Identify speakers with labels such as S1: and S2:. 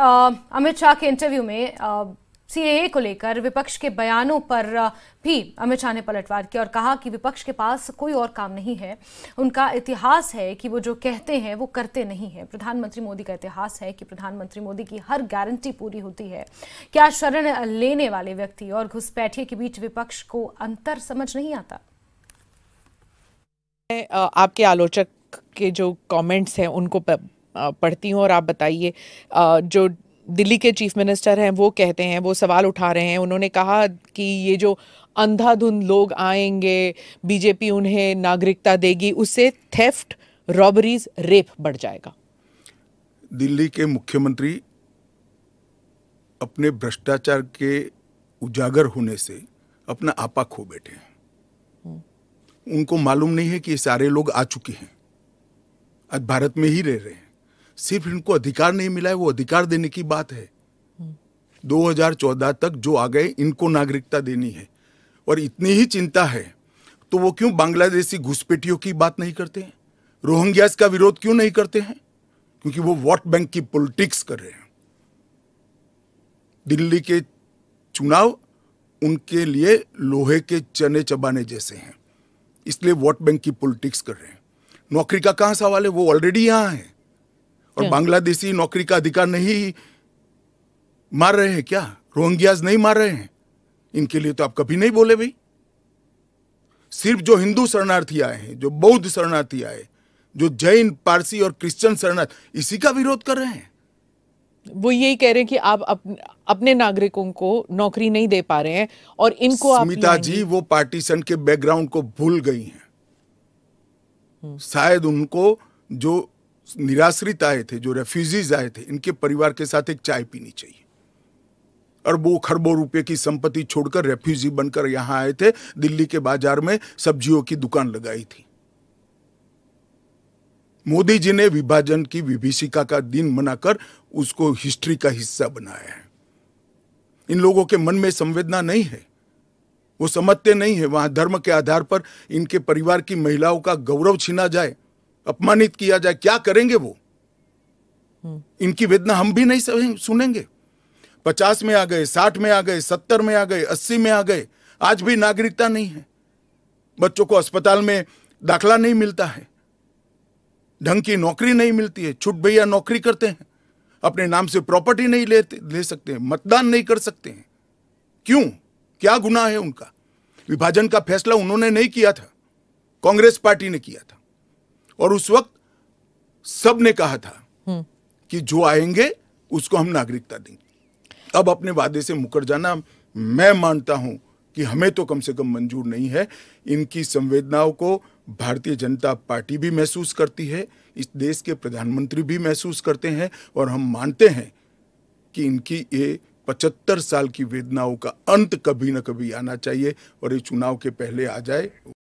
S1: अमित शाह के इंटरव्यू में सीएए को लेकर विपक्ष के बयानों पर भी अमित शाह ने पलटवार किया और कहा कि विपक्ष के पास कोई और काम नहीं है उनका इतिहास है कि वो जो कहते हैं वो करते नहीं है प्रधानमंत्री मोदी का इतिहास है कि प्रधानमंत्री मोदी की हर गारंटी पूरी होती है क्या शरण लेने वाले व्यक्ति और घुसपैठिए के बीच विपक्ष को अंतर समझ नहीं आता आपके आलोचक के जो कमेंट्स हैं उनको पढ़ती हूँ और आप बताइए जो दिल्ली के चीफ मिनिस्टर हैं वो कहते हैं वो सवाल उठा रहे हैं उन्होंने कहा कि ये जो अंधाधुंध लोग आएंगे बीजेपी उन्हें नागरिकता देगी उससे थेफ्ट रॉबरीज रेप बढ़ जाएगा
S2: दिल्ली के मुख्यमंत्री अपने भ्रष्टाचार के उजागर होने से अपना आपा खो बैठे हैं हम्म। उनको मालूम नहीं है कि ये सारे लोग आ चुके हैं आज भारत में ही रह रहे हैं सिर्फ इनको अधिकार नहीं मिला है वो अधिकार देने की बात है 2014 तक जो आ गए इनको नागरिकता देनी है और इतनी ही चिंता है तो वो क्यों बांग्लादेशी घुसपैठियों की बात नहीं करते हैं रोहिंग्यास का विरोध क्यों नहीं करते हैं क्योंकि वो वोट बैंक की पॉलिटिक्स कर रहे हैं दिल्ली के चुनाव उनके लिए लोहे के चने चबाने जैसे हैं इसलिए वोट बैंक की पॉलिटिक्स कर रहे हैं नौकरी का कहां सवाल है वो ऑलरेडी यहां है और बांग्लादेशी नौकरी का अधिकार नहीं मार रहे हैं क्या रोहिंग्याज नहीं मार रहे हैं इनके लिए तो आप कभी नहीं बोले भाई सिर्फ जो हिंदू शरणार्थी आए हैं जो बौद्ध शरणार्थी आए जो जैन पारसी और क्रिश्चियन शरणार्थी इसी का विरोध कर रहे हैं
S1: वो यही कह रहे हैं कि आप अपने, अपने नागरिकों को नौकरी नहीं दे पा रहे हैं और इनको स्मिता
S2: जी वो पार्टीशन के बैकग्राउंड को भूल गई हैं हम्म। शायद उनको जो निराश्रित आए थे जो रेफ्यूजीज आए थे इनके परिवार के साथ एक चाय पीनी चाहिए अरबों खरबों रुपए की संपत्ति छोड़कर रेफ्यूजी बनकर यहां आए थे दिल्ली के बाजार में सब्जियों की दुकान लगाई थी मोदी जी ने विभाजन की विभीषिका का दिन मनाकर उसको हिस्ट्री का हिस्सा बनाया है इन लोगों के मन में संवेदना नहीं है वो समझते नहीं है वहां धर्म के आधार पर इनके परिवार की महिलाओं का गौरव छीना जाए अपमानित किया जाए क्या करेंगे वो हम्म। इनकी वेदना हम भी नहीं सुनेंगे पचास में आ गए साठ में आ गए सत्तर में आ गए अस्सी में आ गए आज भी नागरिकता नहीं है बच्चों को अस्पताल में दाखला नहीं मिलता है ढंग की नौकरी नहीं मिलती है छुट भैया नौकरी करते हैं अपने नाम से प्रॉपर्टी नहीं लेते ले सकते हैं मतदान नहीं कर सकते हैं क्यों क्या गुना है उनका विभाजन का फैसला उन्होंने नहीं किया था कांग्रेस पार्टी ने किया था और उस वक्त सबने कहा था हम्म। कि जो आएंगे उसको हम नागरिकता देंगे अब अपने वादे से मुकर जाना मैं मानता हूं कि हमें तो कम से कम मंजूर नहीं है इनकी संवेदनाओं को भारतीय जनता पार्टी भी महसूस करती है इस देश के प्रधानमंत्री भी महसूस करते हैं और हम मानते हैं कि इनकी ये पचहत्तर साल की वेदनाओं का अंत कभी न कभी आना चाहिए और ये चुनाव के पहले आ जाए